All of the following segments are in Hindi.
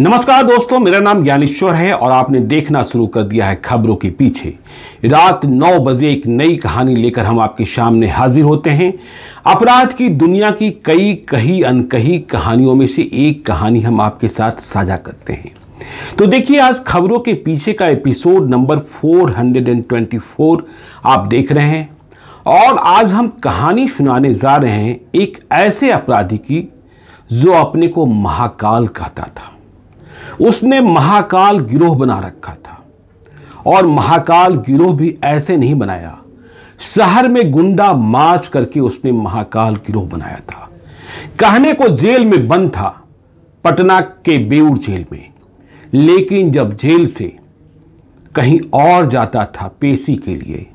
नमस्कार दोस्तों मेरा नाम ज्ञानेश्वर है और आपने देखना शुरू कर दिया है खबरों के पीछे रात 9 बजे एक नई कहानी लेकर हम आपके सामने हाजिर होते हैं अपराध की दुनिया की कई कही अनकही कहानियों में से एक कहानी हम आपके साथ साझा करते हैं तो देखिए आज खबरों के पीछे का एपिसोड नंबर 424 आप देख रहे हैं और आज हम कहानी सुनाने जा रहे हैं एक ऐसे अपराधी की जो अपने को महाकाल कहता था उसने महाकाल गिरोह बना रखा था और महाकाल गिरोह भी ऐसे नहीं बनाया शहर में गुंडा मार्च करके उसने महाकाल गिरोह बनाया था कहने को जेल में बंद था पटना के बेऊर जेल में लेकिन जब जेल से कहीं और जाता था पेशी के लिए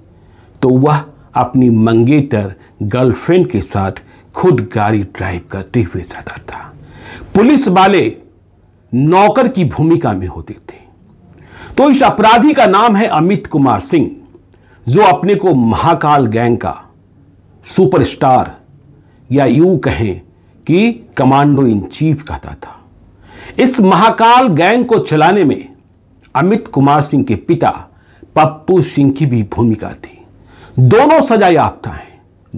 तो वह अपनी मंगेतर गर्लफ्रेंड के साथ खुद गाड़ी ड्राइव करते हुए जाता था पुलिस वाले नौकर की भूमिका में होते थे तो इस अपराधी का नाम है अमित कुमार सिंह जो अपने को महाकाल गैंग का सुपरस्टार या यू कहें कि कमांडो इन चीफ कहता था इस महाकाल गैंग को चलाने में अमित कुमार सिंह के पिता पप्पू सिंह की भी भूमिका थी दोनों सजा याफ्ता हैं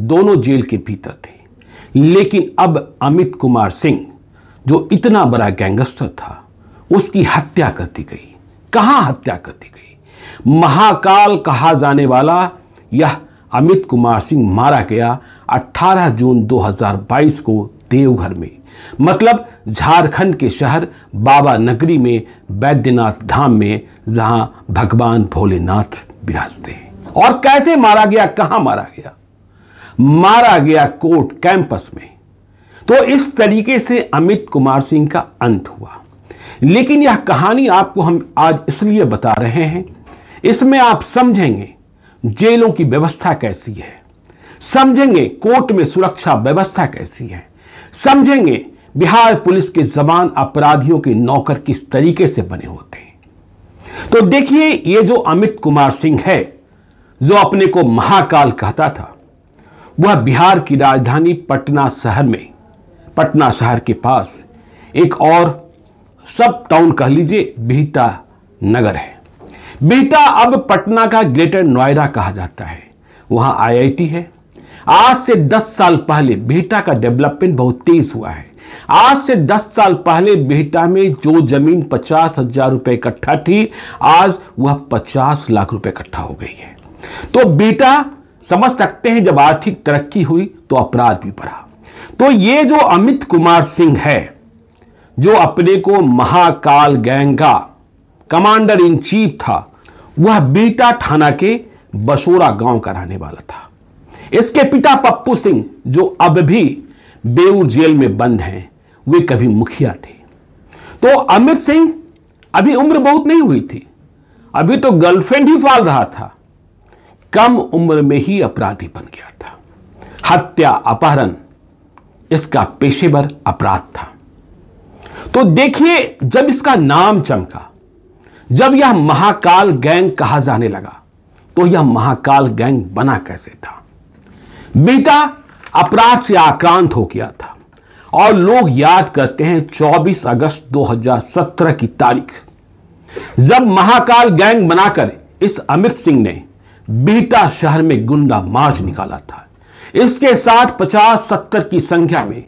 दोनों जेल के भीतर थे लेकिन अब अमित कुमार सिंह जो इतना बड़ा गैंगस्टर था उसकी हत्या कर दी गई कहां हत्या कर दी गई महाकाल कहा जाने वाला यह अमित कुमार सिंह मारा गया 18 जून 2022 को देवघर में मतलब झारखंड के शहर बाबा नगरी में बैद्यनाथ धाम में जहां भगवान भोलेनाथ विराजते हैं और कैसे मारा गया कहां मारा गया मारा गया कोर्ट कैंपस में तो इस तरीके से अमित कुमार सिंह का अंत हुआ लेकिन यह कहानी आपको हम आज इसलिए बता रहे हैं इसमें आप समझेंगे जेलों की व्यवस्था कैसी है समझेंगे कोर्ट में सुरक्षा व्यवस्था कैसी है समझेंगे बिहार पुलिस के जबान अपराधियों के नौकर किस तरीके से बने होते हैं तो देखिए ये जो अमित कुमार सिंह है जो अपने को महाकाल कहता था वह बिहार की राजधानी पटना शहर में पटना शहर के पास एक और सब टाउन कह लीजिए बिहटा नगर है बिहटा अब पटना का ग्रेटर नोएडा कहा जाता है वहां आईआईटी है आज से 10 साल पहले बिहटा का डेवलपमेंट बहुत तेज हुआ है आज से 10 साल पहले बिहटा में जो जमीन पचास हजार रुपए इकट्ठा थी आज वह पचास लाख रुपए इकट्ठा हो गई है तो बिहटा समझ सकते हैं जब आर्थिक तरक्की हुई तो अपराध भी बढ़ा तो ये जो अमित कुमार सिंह है जो अपने को महाकाल गैंग का कमांडर इन चीफ था वह बीटा थाना के बसोरा गांव का रहने वाला था इसके पिता पप्पू सिंह जो अब भी बेऊर जेल में बंद हैं वे कभी मुखिया थे तो अमित सिंह अभी उम्र बहुत नहीं हुई थी अभी तो गर्लफ्रेंड ही फाल रहा था कम उम्र में ही अपराधी बन गया था हत्या अपहरण इसका पेशेवर अपराध था तो देखिए जब इसका नाम चमका जब यह महाकाल गैंग कहा जाने लगा तो यह महाकाल गैंग बना कैसे था बेटा अपराध से आक्रांत हो गया था और लोग याद करते हैं 24 अगस्त 2017 की तारीख जब महाकाल गैंग बनाकर इस अमित सिंह ने बीहटा शहर में गुंडा मार्च निकाला था इसके साथ पचास सत्तर की संख्या में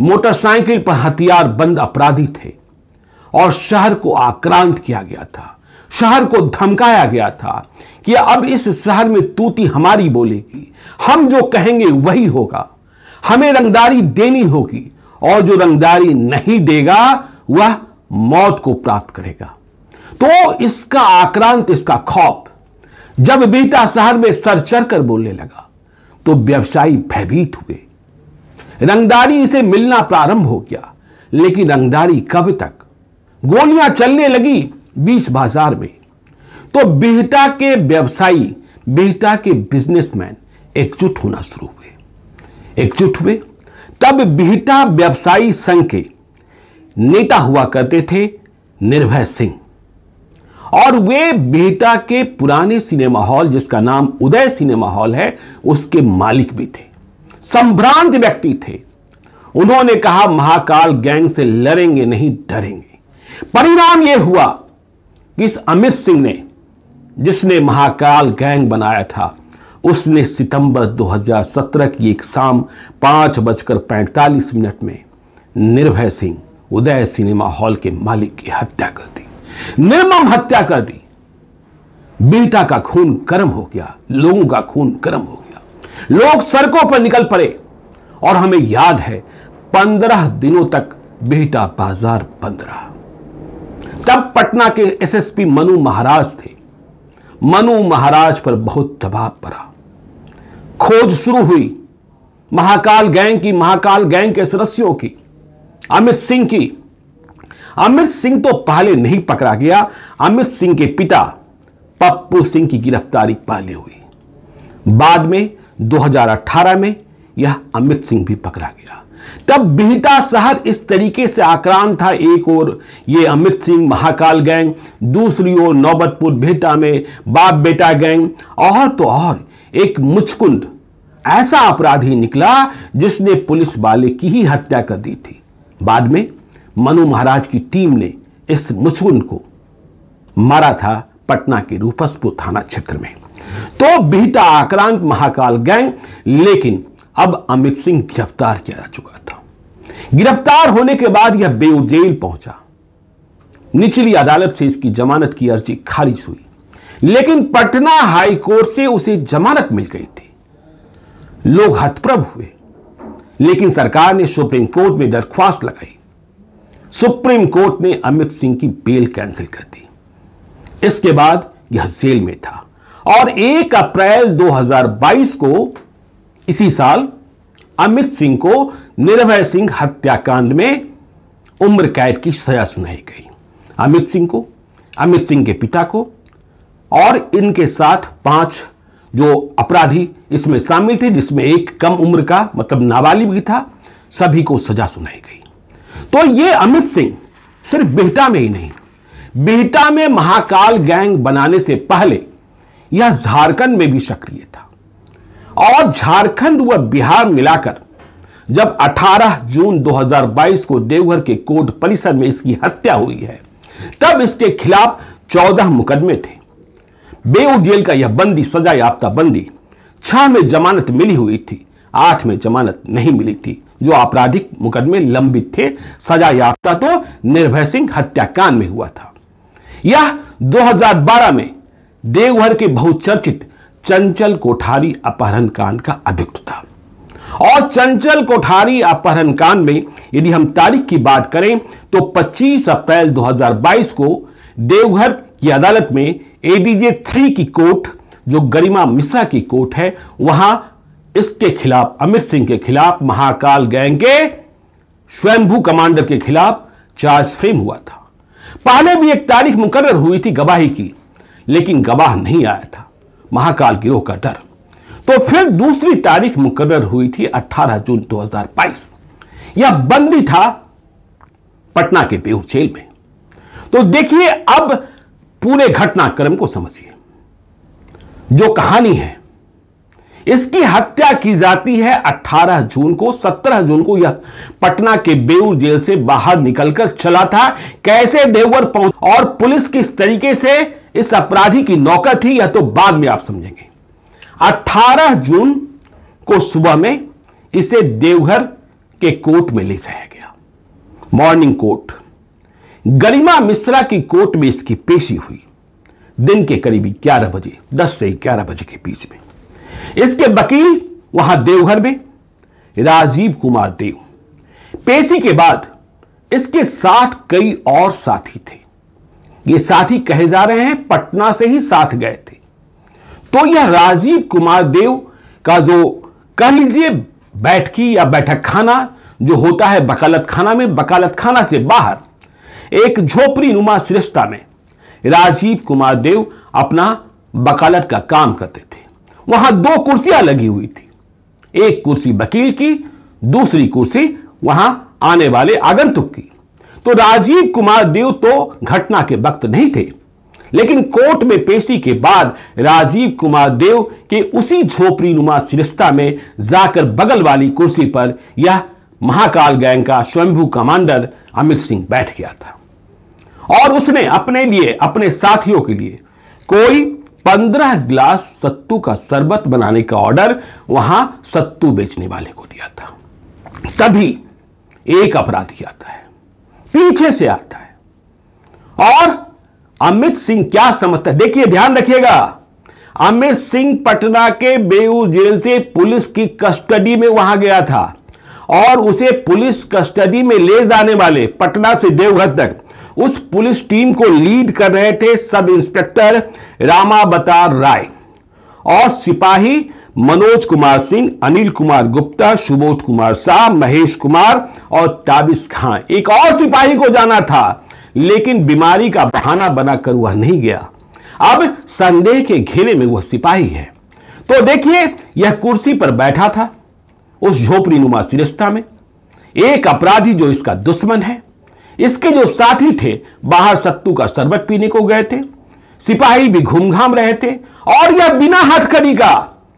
मोटरसाइकिल पर हथियार बंद अपराधी थे और शहर को आक्रांत किया गया था शहर को धमकाया गया था कि अब इस शहर में तूती हमारी बोलेगी हम जो कहेंगे वही होगा हमें रंगदारी देनी होगी और जो रंगदारी नहीं देगा वह मौत को प्राप्त करेगा तो इसका आक्रांत इसका खौफ जब बेटा शहर में सर चढ़ कर बोलने लगा तो व्यवसायी भयभीत हुए रंगदारी से मिलना प्रारंभ हो गया लेकिन रंगदारी कब तक गोलियां चलने लगी बीच बाजार में तो बिहटा के व्यवसायी बिहटा के बिजनेसमैन एकजुट होना शुरू हुए एकजुट हुए तब बिहटा व्यवसायी संघ के नेता हुआ करते थे निर्भय सिंह और वे बेटा के पुराने सिनेमा हॉल जिसका नाम उदय सिनेमा हॉल है उसके मालिक भी थे संभ्रांत व्यक्ति थे उन्होंने कहा महाकाल गैंग से लड़ेंगे नहीं डरेंगे परिणाम यह हुआ कि इस अमित सिंह ने जिसने महाकाल गैंग बनाया था उसने सितंबर 2017 की एक शाम पांच बजकर पैंतालीस मिनट में निर्भय सिंह उदय सिनेमा हॉल के मालिक की हत्या कर दी निर्मम हत्या कर दी बेटा का खून गर्म हो गया लोगों का खून गर्म हो गया लोग सड़कों पर निकल पड़े और हमें याद है पंद्रह दिनों तक बेटा बाजार बंद रहा तब पटना के एसएसपी मनु महाराज थे मनु महाराज पर बहुत दबाव पड़ा खोज शुरू हुई महाकाल गैंग की महाकाल गैंग के सदस्यों की अमित सिंह की अमित सिंह तो पहले नहीं पकड़ा गया अमित सिंह के पिता पप्पू सिंह की गिरफ्तारी पहले हुई बाद में 2018 में यह अमित सिंह भी पकड़ा गया तब बिहटा शहर इस तरीके से आक्रांत था एक ओर ये अमित सिंह महाकाल गैंग दूसरी ओर नौबतपुर बिहटा में बाप बेटा गैंग और तो और एक मुचकुंड ऐसा अपराधी निकला जिसने पुलिस वाले की ही हत्या कर दी थी बाद में मनु महाराज की टीम ने इस मुचुन को मारा था पटना के रूपसपुर थाना क्षेत्र में तो बीता आक्रांत महाकाल गैंग लेकिन अब अमित सिंह गिरफ्तार किया जा चुका था गिरफ्तार होने के बाद यह बेउजेल जेल पहुंचा निचली अदालत से इसकी जमानत की अर्जी खारिज हुई लेकिन पटना हाई कोर्ट से उसे जमानत मिल गई थी लोग हतप्रभ हुए लेकिन सरकार ने सुप्रीम कोर्ट में दरख्वास्त लगाई सुप्रीम कोर्ट ने अमित सिंह की बेल कैंसिल कर दी इसके बाद यह जेल में था और 1 अप्रैल 2022 को इसी साल अमित सिंह को निर्भय सिंह हत्याकांड में उम्र कैद की सजा सुनाई गई अमित सिंह को अमित सिंह के पिता को और इनके साथ पांच जो अपराधी इसमें शामिल थे जिसमें एक कम उम्र का मतलब नाबालिग भी था सभी को सजा सुनाई गई तो ये अमित सिंह सिर्फ बिहटा में ही नहीं बिहटा में महाकाल गैंग बनाने से पहले यह झारखंड में भी सक्रिय था और झारखंड व बिहार मिलाकर जब 18 जून 2022 को देवघर के कोर्ट परिसर में इसकी हत्या हुई है तब इसके खिलाफ 14 मुकदमे थे बेऊ जेल का यह बंदी सजा याफ्ता बंदी छह में जमानत मिली हुई थी आठ में जमानत नहीं मिली थी जो आपराधिक मुकदमे लंबित थे सजा याफ्ता तो निर्भय सिंह हत्याकांड में हुआ था यह 2012 में देवघर के बहुचर्चित चंचल कोठारी अपहरण कांड का अभियुक्त था और चंचल कोठारी अपहरण कांड में यदि हम तारीख की बात करें तो 25 अप्रैल 2022 को देवघर की अदालत में एडीजे थ्री की कोर्ट जो गरिमा मिश्रा की कोर्ट है वहां इसके खिलाफ अमित सिंह के खिलाफ महाकाल गैंग के स्वयंभू कमांडर के खिलाफ चार्ज फ्रेम हुआ था पहले भी एक तारीख मुकर्र हुई थी गवाही की लेकिन गवाह नहीं आया था महाकाल गिरोह का डर तो फिर दूसरी तारीख मुकर्र हुई थी 18 जून 2022 यह बंदी था पटना के बेहू जेल में तो देखिए अब पूरे घटनाक्रम को समझिए जो कहानी है इसकी हत्या की जाती है 18 जून को 17 जून को यह पटना के बेऊर जेल से बाहर निकलकर चला था कैसे देवघर पहुंच और पुलिस किस तरीके से इस अपराधी की नौकर थी यह तो बाद में आप समझेंगे 18 जून को सुबह में इसे देवघर के कोर्ट में ले जाया गया मॉर्निंग कोर्ट गरिमा मिश्रा की कोर्ट में इसकी पेशी हुई दिन के करीब ग्यारह बजे 10 से ग्यारह बजे के बीच में इसके वकील वहां देवघर में राजीव कुमार देव पेशी के बाद इसके साथ कई और साथी थे ये साथी कहे जा रहे हैं पटना से ही साथ गए थे तो यह राजीव कुमार देव का जो कह लीजिए बैठकी या बैठक खाना जो होता है बकालत खाना में बकालत खाना से बाहर एक झोपड़ी नुमा श्रेष्ठता में राजीव कुमार देव अपना बकालत का काम करते थे वहां दो कुर्सियां लगी हुई थी एक कुर्सी वकील की दूसरी कुर्सी वहां आने वाले आगंतुक की तो राजीव कुमार देव तो घटना के वक्त नहीं थे लेकिन कोर्ट में पेशी के बाद राजीव कुमार देव के उसी झोपड़ी नुमा सिरिस्ता में जाकर बगल वाली कुर्सी पर यह महाकाल गैंग का स्वयंभू कमांडर अमित सिंह बैठ गया था और उसने अपने लिए अपने साथियों के लिए कोई पंद्रह ग्लास सत्तू का शरबत बनाने का ऑर्डर वहां सत्तू बेचने वाले को दिया था तभी एक अपराधी आता है पीछे से आता है और अमित सिंह क्या समझता है देखिए ध्यान रखिएगा अमित सिंह पटना के बेऊ जेल से पुलिस की कस्टडी में वहां गया था और उसे पुलिस कस्टडी में ले जाने वाले पटना से देवघर तक उस पुलिस टीम को लीड कर रहे थे सब इंस्पेक्टर रामावतार राय और सिपाही मनोज कुमार सिंह अनिल कुमार गुप्ता सुबोध कुमार शाह महेश कुमार और ताबिस खान एक और सिपाही को जाना था लेकिन बीमारी का बहाना बनाकर वह नहीं गया अब संदेह के घेरे में वह सिपाही है तो देखिए यह कुर्सी पर बैठा था उस झोपड़ी नुमा सिरिस्ता में एक अपराधी जो इसका दुश्मन है इसके जो साथी थे बाहर सत्तू का शरबत पीने को गए थे सिपाही भी घूमघाम रहे थे और यह बिना हथकड़ी का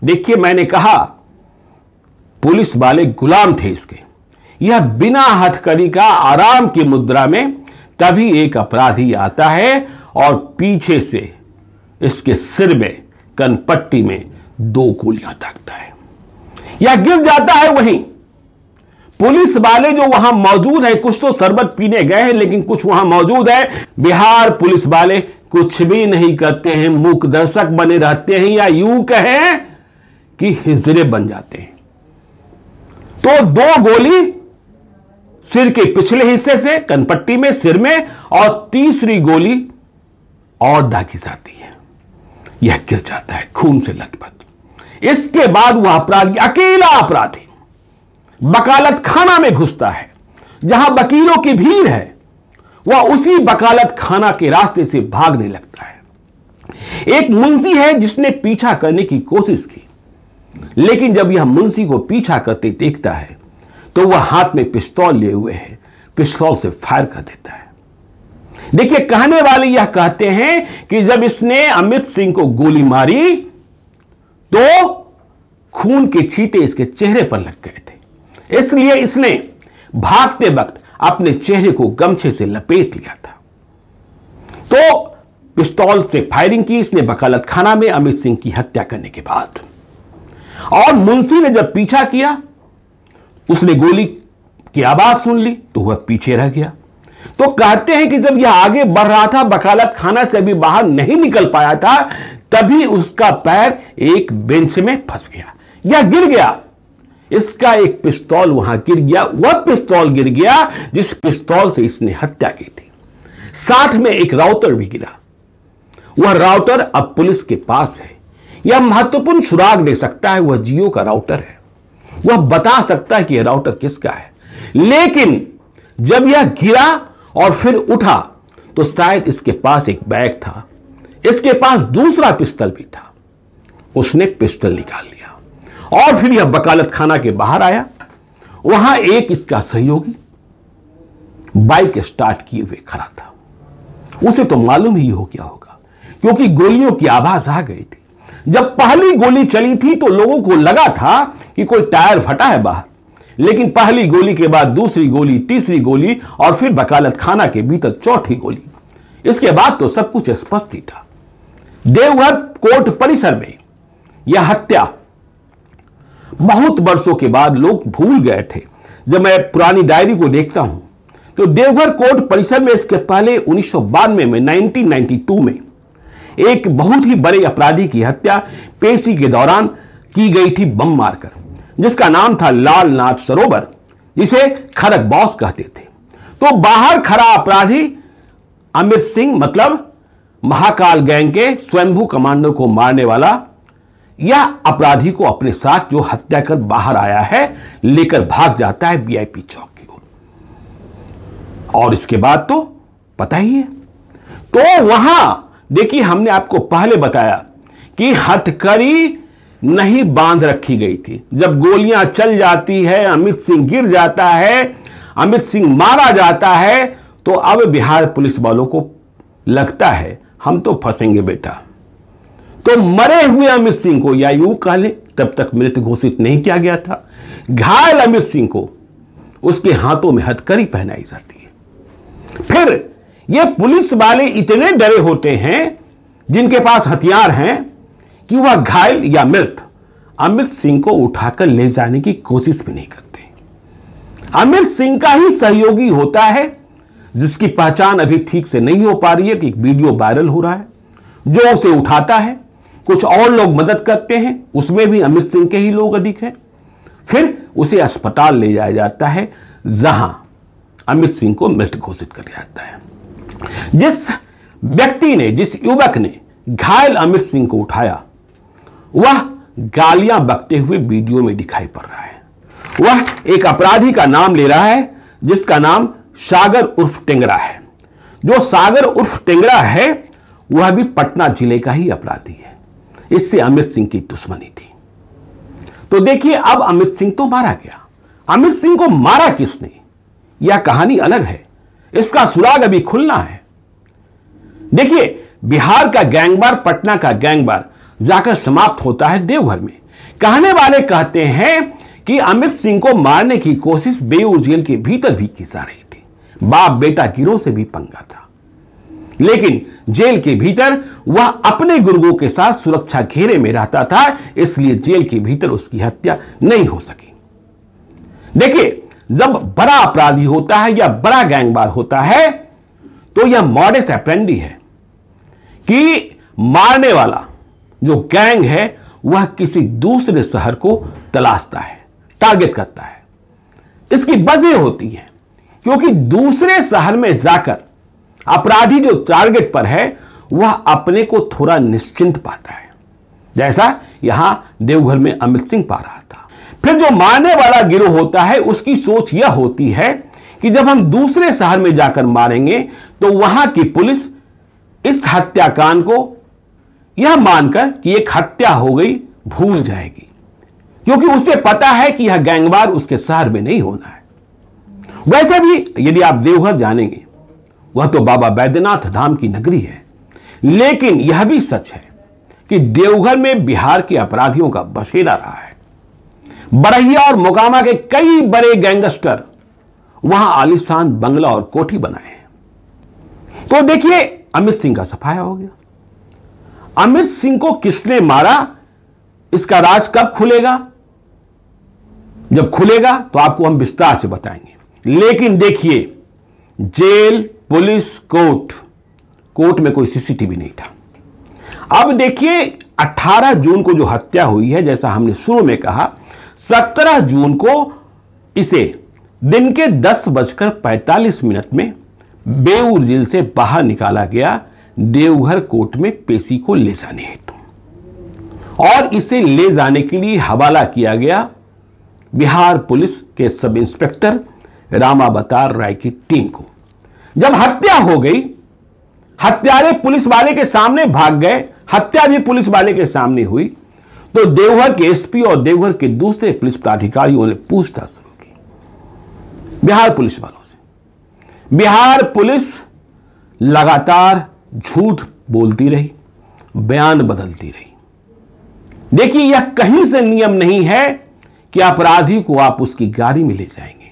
देखिए मैंने कहा पुलिस वाले गुलाम थे इसके यह बिना हथकड़ी का आराम की मुद्रा में तभी एक अपराधी आता है और पीछे से इसके सिर में कनपट्टी में दो गोलियां दागता है या गिर जाता है वहीं पुलिस वाले जो वहां मौजूद है कुछ तो शरबत पीने गए हैं लेकिन कुछ वहां मौजूद है बिहार पुलिस वाले कुछ भी नहीं करते हैं मूक दर्शक बने रहते हैं या यूं कहें कि हिजरे बन जाते हैं तो दो गोली सिर के पिछले हिस्से से कनपट्टी में सिर में और तीसरी गोली और दागी जाती है यह गिर जाता है खून से लथपथ इसके बाद वह अपराधी अकेला अपराधी बकालत खाना में घुसता है जहां वकीलों की भीड़ है वह उसी बकालत खाना के रास्ते से भागने लगता है एक मुंशी है जिसने पीछा करने की कोशिश की लेकिन जब यह मुंशी को पीछा करते देखता है तो वह हाथ में पिस्तौल लिए हुए है पिस्तौल से फायर कर देता है देखिए कहने वाले यह कहते हैं कि जब इसने अमित सिंह को गोली मारी तो खून के छीते इसके चेहरे पर लग गए इसलिए इसने भागते वक्त अपने चेहरे को गमछे से लपेट लिया था तो पिस्तौल से फायरिंग की इसने वकालत खाना में अमित सिंह की हत्या करने के बाद और मुंशी ने जब पीछा किया उसने गोली की आवाज सुन ली तो वह पीछे रह गया तो कहते हैं कि जब यह आगे बढ़ रहा था वकालत खाना से अभी बाहर नहीं निकल पाया था तभी उसका पैर एक बेंच में फंस गया या गिर गया इसका एक पिस्तौल वहां गिर गया वह पिस्तौल गिर गया जिस पिस्तौल से इसने हत्या की थी साथ में एक राउटर भी गिरा वह राउटर अब पुलिस के पास है यह महत्वपूर्ण सुराग दे सकता है वह जियो का राउटर है वह बता सकता है कि यह राउटर किसका है लेकिन जब यह गिरा और फिर उठा तो शायद इसके पास एक बैग था इसके पास दूसरा पिस्तल भी था उसने पिस्तल निकाल लिया और फिर यह बकालत खाना के बाहर आया वहां एक इसका सहयोगी बाइक स्टार्ट किए हुए खड़ा था उसे तो मालूम ही हो क्या होगा क्योंकि गोलियों की आवाज आ गई थी जब पहली गोली चली थी तो लोगों को लगा था कि कोई टायर फटा है बाहर लेकिन पहली गोली के बाद दूसरी गोली तीसरी गोली और फिर वकालत खाना के भीतर चौथी गोली इसके बाद तो सब कुछ स्पष्ट ही था देवघर कोर्ट परिसर में यह हत्या बहुत वर्षों के बाद लोग भूल गए थे जब मैं पुरानी डायरी को देखता हूं तो देवघर कोर्ट परिसर में इसके पहले उन्नीस में नाइनटीन में एक बहुत ही बड़े अपराधी की हत्या पेशी के दौरान की गई थी बम मारकर जिसका नाम था लाल नाथ सरोवर जिसे खड़क बॉस कहते थे तो बाहर खड़ा अपराधी अमित सिंह मतलब महाकाल गैंग के स्वयंभू कमांडर को मारने वाला या अपराधी को अपने साथ जो हत्या कर बाहर आया है लेकर भाग जाता है बीआईपी चौक की ओर और इसके बाद तो पता ही है तो वहां देखिए हमने आपको पहले बताया कि हथकड़ी नहीं बांध रखी गई थी जब गोलियां चल जाती है अमित सिंह गिर जाता है अमित सिंह मारा जाता है तो अब बिहार पुलिस वालों को लगता है हम तो फंसेंगे बेटा तो मरे हुए अमित सिंह को या यू कह लें तब तक मृत घोषित नहीं किया गया था घायल अमित सिंह को उसके हाथों में हथकरी पहनाई जाती है फिर ये पुलिस वाले इतने डरे होते हैं जिनके पास हथियार हैं कि वह घायल या मृत अमित सिंह को उठाकर ले जाने की कोशिश भी नहीं करते अमित सिंह का ही सहयोगी होता है जिसकी पहचान अभी ठीक से नहीं हो पा रही है कि एक वीडियो वायरल हो रहा है जो उसे उठाता है कुछ और लोग मदद करते हैं उसमें भी अमित सिंह के ही लोग अधिक हैं फिर उसे अस्पताल ले जाया जाता है जहां अमित सिंह को मृत घोषित कर दिया जाता है जिस व्यक्ति ने जिस युवक ने घायल अमित सिंह को उठाया वह गालियां बकते हुए वीडियो में दिखाई पड़ रहा है वह एक अपराधी का नाम ले रहा है जिसका नाम सागर उर्फ टेंगरा है जो सागर उर्फ टेंगरा है वह भी पटना जिले का ही अपराधी है इससे अमित सिंह की दुश्मनी थी तो देखिए अब अमित सिंह तो मारा गया अमित सिंह को मारा किसने यह कहानी अलग है इसका सुराग अभी खुलना है देखिए बिहार का गैंगबार पटना का गैंगबार जाकर समाप्त होता है देवघर में कहने वाले कहते हैं कि अमित सिंह को मारने की कोशिश बेऊर जेल के भीतर भी की जा रही थी बाप बेटा गिरोह से भी पंगा था लेकिन जेल के भीतर वह अपने गुर्गों के साथ सुरक्षा घेरे में रहता था इसलिए जेल के भीतर उसकी हत्या नहीं हो सकी देखिए जब बड़ा अपराधी होता है या बड़ा गैंगवार होता है तो यह मॉडेस अप्रेंडी है कि मारने वाला जो गैंग है वह किसी दूसरे शहर को तलाशता है टारगेट करता है इसकी वजह होती है क्योंकि दूसरे शहर में जाकर अपराधी जो टारगेट पर है वह अपने को थोड़ा निश्चिंत पाता है जैसा यहां देवघर में अमित सिंह पा रहा था फिर जो मारने वाला गिरोह होता है उसकी सोच यह होती है कि जब हम दूसरे शहर में जाकर मारेंगे तो वहां की पुलिस इस हत्याकांड को यह मानकर कि एक हत्या हो गई भूल जाएगी क्योंकि उसे पता है कि यह गैंगवार उसके शहर में नहीं होना है वैसे भी यदि आप देवघर जानेंगे वह तो बाबा बैद्यनाथ धाम की नगरी है लेकिन यह भी सच है कि देवघर में बिहार के अपराधियों का बसेरा रहा है बरहिया और मोकामा के कई बड़े गैंगस्टर वहां आलिशान बंगला और कोठी बनाए तो देखिए अमित सिंह का सफाया हो गया अमित सिंह को किसने मारा इसका राज कब खुलेगा जब खुलेगा तो आपको हम विस्तार से बताएंगे लेकिन देखिए जेल पुलिस कोर्ट कोर्ट में कोई सीसीटीवी नहीं था अब देखिए 18 जून को जो हत्या हुई है जैसा हमने शुरू में कहा 17 जून को इसे दिन के दस बजकर पैंतालीस मिनट में बेऊर जेल से बाहर निकाला गया देवघर कोर्ट में पेशी को ले जाने हेतु और इसे ले जाने के लिए हवाला किया गया बिहार पुलिस के सब इंस्पेक्टर रामावतार राय की टीम को जब हत्या हो गई हत्यारे पुलिस वाले के सामने भाग गए हत्या भी पुलिस वाले के सामने हुई तो देवघर के एसपी और देवघर के दूसरे पुलिस पदाधिकारियों ने पूछताछ शुरू की बिहार पुलिस वालों से बिहार पुलिस लगातार झूठ बोलती रही बयान बदलती रही देखिए यह कहीं से नियम नहीं है कि अपराधी को आप उसकी गाड़ी में ले जाएंगे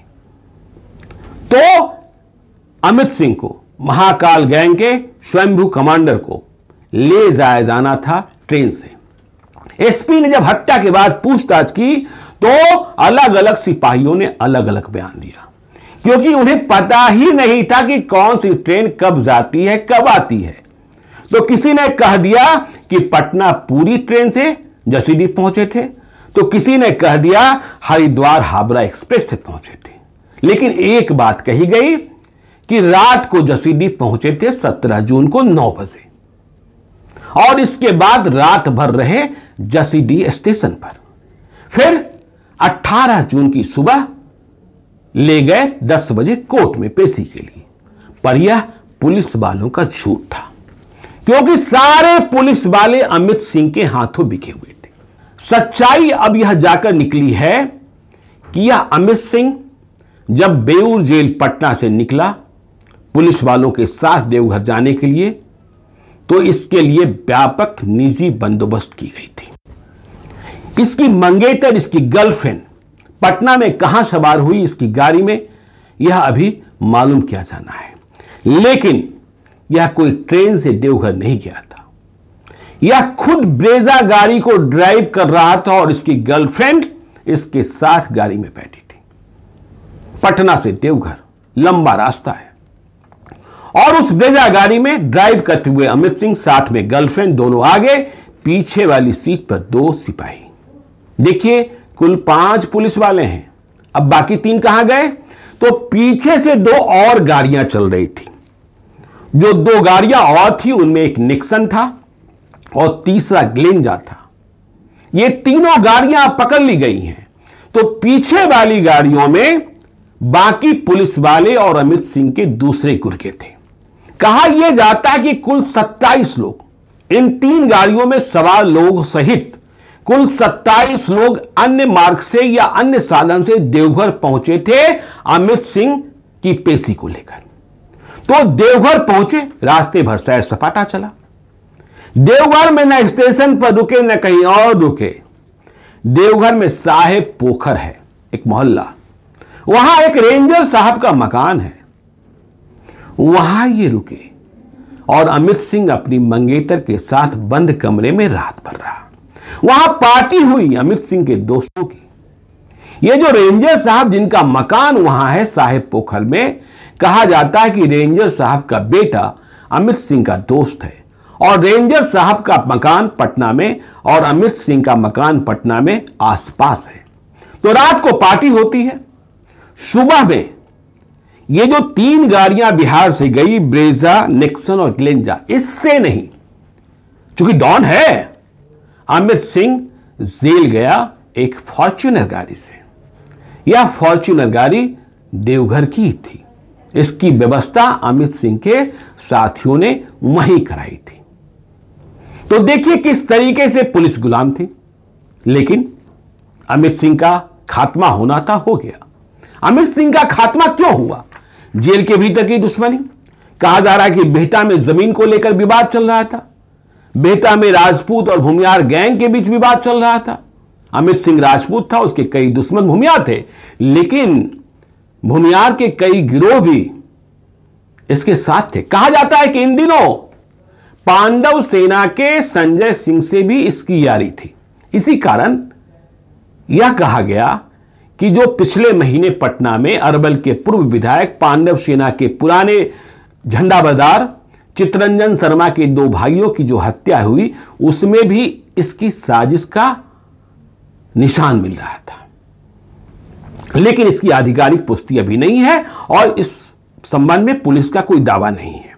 तो अमित सिंह को महाकाल गैंग के स्वयंभू कमांडर को ले जाया जाना था ट्रेन से एसपी ने जब हत्या के बाद पूछताछ की तो अलग अलग सिपाहियों ने अलग अलग बयान दिया क्योंकि उन्हें पता ही नहीं था कि कौन सी ट्रेन कब जाती है कब आती है तो किसी ने कह दिया कि पटना पूरी ट्रेन से जसीडीप पहुंचे थे तो किसी ने कह दिया हरिद्वार हाबरा एक्सप्रेस से पहुंचे थे लेकिन एक बात कही गई कि रात को जसीडी पहुंचे थे 17 जून को 9 बजे और इसके बाद रात भर रहे जसीडी स्टेशन पर फिर 18 जून की सुबह ले गए 10 बजे कोर्ट में पेशी के लिए पर यह पुलिस वालों का झूठ था क्योंकि सारे पुलिस वाले अमित सिंह के हाथों बिखे हुए थे सच्चाई अब यह जाकर निकली है कि यह अमित सिंह जब बेऊर जेल पटना से निकला पुलिस वालों के साथ देवघर जाने के लिए तो इसके लिए व्यापक निजी बंदोबस्त की गई थी इसकी मंगेतर इसकी गर्लफ्रेंड पटना में कहां सवार हुई इसकी गाड़ी में यह अभी मालूम किया जाना है लेकिन यह कोई ट्रेन से देवघर नहीं गया था यह खुद ब्रेजा गाड़ी को ड्राइव कर रहा था और इसकी गर्लफ्रेंड इसके साथ गाड़ी में बैठी थी पटना से देवघर लंबा रास्ता है और उस बेजा गाड़ी में ड्राइव करते हुए अमित सिंह साथ में गर्लफ्रेंड दोनों आगे पीछे वाली सीट पर दो सिपाही देखिए कुल पांच पुलिस वाले हैं अब बाकी तीन कहां गए तो पीछे से दो और गाड़ियां चल रही थी जो दो गाड़ियां और थी उनमें एक निक्सन था और तीसरा ग्लेंजा था ये तीनों गाड़ियां पकड़ ली गई हैं तो पीछे वाली गाड़ियों में बाकी पुलिस वाले और अमित सिंह के दूसरे गुर्गे थे कहा यह जाता है कि कुल 27 लोग इन तीन गाड़ियों में सवार लोग सहित कुल 27 लोग अन्य मार्ग से या अन्य साधन से देवघर पहुंचे थे अमित सिंह की पेशी को लेकर तो देवघर पहुंचे रास्ते भर सैर सपाटा चला देवघर में न स्टेशन पर रुके न कहीं और रुके देवघर में साहेब पोखर है एक मोहल्ला वहां एक रेंजर साहब का मकान है वहां ये रुके और अमित सिंह अपनी मंगेतर के साथ बंद कमरे में रात भर रहा वहां पार्टी हुई अमित सिंह के दोस्तों की ये जो रेंजर साहब जिनका मकान वहां है साहेब पोखर में कहा जाता है कि रेंजर साहब का बेटा अमित सिंह का दोस्त है और रेंजर साहब का मकान पटना में और अमित सिंह का मकान पटना में आसपास है तो रात को पार्टी होती है सुबह में ये जो तीन गाड़ियां बिहार से गई ब्रेजा निक्सन और ग्लेंजा इससे नहीं चूंकि डॉन है अमित सिंह जेल गया एक फॉर्च्यूनर गाड़ी से यह फॉर्च्यूनर गाड़ी देवघर की थी इसकी व्यवस्था अमित सिंह के साथियों ने वहीं कराई थी तो देखिए किस तरीके से पुलिस गुलाम थी लेकिन अमित सिंह का खात्मा होना था हो गया अमित सिंह का खात्मा क्यों हुआ जेल के भीतर की दुश्मनी कहा जा रहा है कि बेहटा में जमीन को लेकर विवाद चल रहा था बेहटा में राजपूत और भूमियार गैंग के बीच विवाद चल रहा था अमित सिंह राजपूत था उसके कई दुश्मन भूमियार थे लेकिन भूमियार के कई गिरोह भी इसके साथ थे कहा जाता है कि इन दिनों पांडव सेना के संजय सिंह से भी इसकी यारी थी इसी कारण यह कहा गया कि जो पिछले महीने पटना में अरबल के पूर्व विधायक पांडव सेना के पुराने झंडाबरदार चित्रंजन शर्मा के दो भाइयों की जो हत्या हुई उसमें भी इसकी साजिश का निशान मिल रहा था लेकिन इसकी आधिकारिक पुष्टि अभी नहीं है और इस संबंध में पुलिस का कोई दावा नहीं है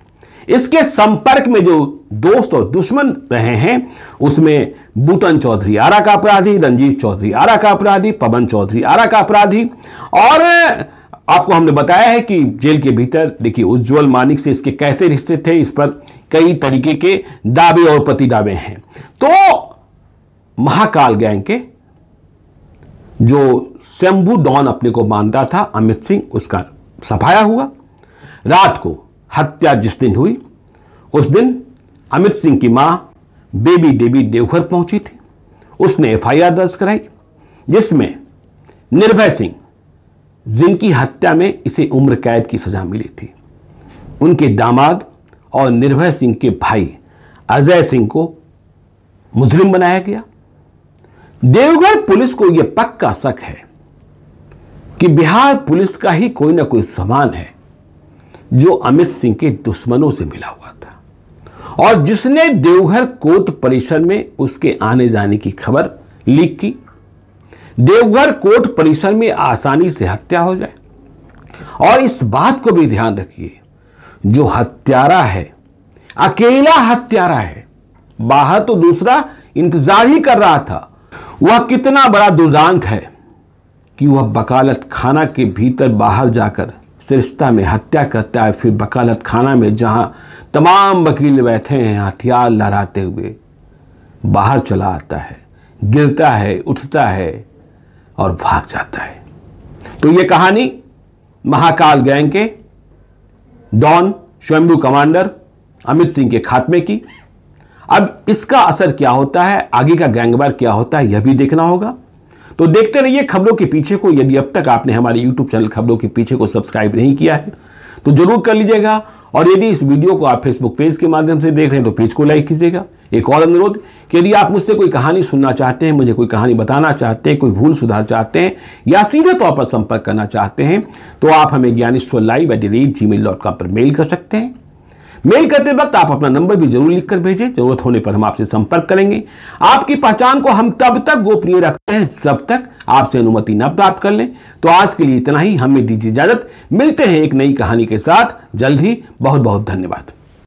इसके संपर्क में जो दोस्त और दुश्मन रहे हैं उसमें बूटन चौधरी आरा का अपराधी रंजीत चौधरी आरा का अपराधी पवन चौधरी आरा का अपराधी और आपको हमने बताया है कि जेल के भीतर देखिए उज्जवल मानिक से इसके कैसे रिश्ते थे इस पर कई तरीके के दावे और प्रतिदावे हैं तो महाकाल गैंग के जो शंभू डॉन अपने को मानता था अमित सिंह उसका सफाया हुआ रात को हत्या जिस दिन हुई उस दिन अमित सिंह की मां बेबी देवी देवघर पहुंची थी उसने एफआईआर दर्ज कराई जिसमें निर्भय सिंह जिनकी हत्या में इसे उम्र कैद की सजा मिली थी उनके दामाद और निर्भय सिंह के भाई अजय सिंह को मुजरिम बनाया गया देवघर पुलिस को यह पक्का शक है कि बिहार पुलिस का ही कोई ना कोई समान है जो अमित सिंह के दुश्मनों से मिला हुआ था और जिसने देवघर कोत परिसर में उसके आने जाने की खबर लीक की देवघर कोट परिसर में आसानी से हत्या हो जाए और इस बात को भी ध्यान रखिए जो हत्यारा है अकेला हत्यारा है बाहर तो दूसरा इंतजार ही कर रहा था वह कितना बड़ा दुर्दांत है कि वह बकालत खाना के भीतर बाहर जाकर सरिश्ता में हत्या करता है फिर वकालत खाना में जहाँ तमाम वकील बैठे हैं हथियार लहराते हुए बाहर चला आता है गिरता है उठता है और भाग जाता है तो ये कहानी महाकाल गैंग के डॉन स्वयंभू कमांडर अमित सिंह के खात्मे की अब इसका असर क्या होता है आगे का गैंगवार क्या होता है यह भी देखना होगा तो देखते रहिए खबरों के पीछे को यदि अब तक आपने हमारे यूट्यूब चैनल खबरों के पीछे को सब्सक्राइब नहीं किया है तो जरूर कर लीजिएगा और यदि इस वीडियो को आप फेसबुक पेज के माध्यम से देख रहे हैं तो पेज को लाइक कीजिएगा एक और अनुरोध कि यदि आप मुझसे कोई कहानी सुनना चाहते हैं मुझे कोई कहानी बताना चाहते हैं कोई भूल सुधार चाहते हैं या सीधे तौर पर संपर्क करना चाहते हैं तो आप हमें Gyaneshwar live at the rate gmail dot com पर मेल कर सकते हैं मेल करते वक्त आप अपना नंबर भी जरूर लिखकर भेजें जरूरत होने पर हम आपसे संपर्क करेंगे आपकी पहचान को हम तब तक गोपनीय रखते हैं जब तक आपसे अनुमति न प्राप्त कर लें तो आज के लिए इतना ही हमें दीजिए इजाजत मिलते हैं एक नई कहानी के साथ जल्द ही बहुत बहुत धन्यवाद